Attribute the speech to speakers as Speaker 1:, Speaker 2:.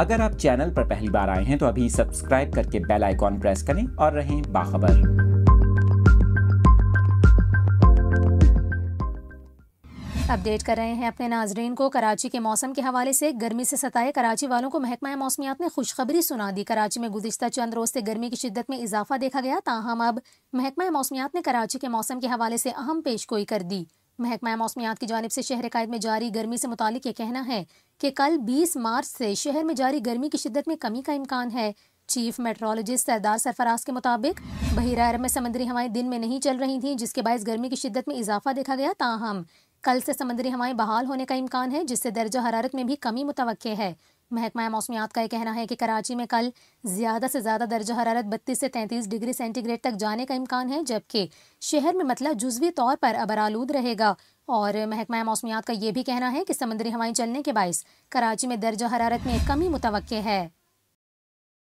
Speaker 1: अगर आप चैनल पर पहली बार आए हैं तो अभी सब्सक्राइब करके बेल आइकॉन प्रेस करें और रहें बाखबर अपडेट कर रहे हैं अपने नाजरीन को कराची के मौसम के हवाले से गर्मी से सताए कराची वालों को महकमा मौसमियात ने खुशखबरी सुना दी कराची में गुजशत चंद रोज से गर्मी की शिद्दत में इजाफा देखा गया ताहम अब महकमा मौसमियात ने कराची के मौसम के हवाले से अहम पेश गोई कर दी महकमा मौसमियात की जानब से शहर कायद में जारी गर्मी से मुतालिक ये कहना है कि कल 20 मार्च से शहर में जारी गर्मी की शिदत में कमी का इम्कान है चीफ मेट्रोलॉजिस्ट सरदार सरफराज के मुताबिक बहिरा अरब में समंदरी हवाएं दिन में नहीं चल रही थीं जिसके बायस गर्मी की शिदत में इजाफा देखा गया ताहम कल से समंदरी हवाएं बहाल होने का इम्कान है जिससे दर्जा हरारत में भी कमी मुतव है महकमा मौसमियात का यह कहना है कि कराची में कल ज़्यादा से ज़्यादा दर्जा हरारत बत्तीस से तैंतीस डिग्री सेंटीग्रेड तक जाने का इम्कान है जबकि शहर में मतलब जुजवी तौर पर अबरालूद रहेगा और महकमा मौसमियात का यह भी कहना है कि समंदरी हवाएं चलने के बायस कराची में दर्ज हरारत में कमी मुतव है